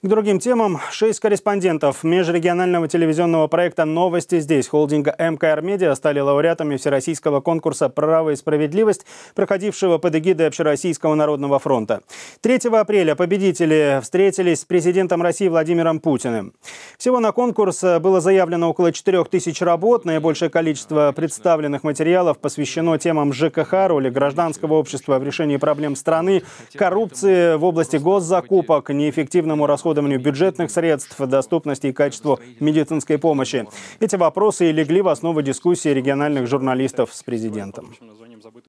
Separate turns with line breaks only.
К другим темам. Шесть корреспондентов межрегионального телевизионного проекта «Новости здесь» холдинга МКР «Медиа» стали лауреатами всероссийского конкурса «Право и справедливость», проходившего под эгидой Общероссийского народного фронта. 3 апреля победители встретились с президентом России Владимиром Путиным. Всего на конкурс э, было заявлено около 4 тысяч работ. Наибольшее количество представленных материалов посвящено темам ЖКХ, роли гражданского общества в решении проблем страны, коррупции в области госзакупок, неэффективному расходу расходованию бюджетных средств, доступности и качеству медицинской помощи. Эти вопросы и легли в основу дискуссии региональных журналистов с президентом.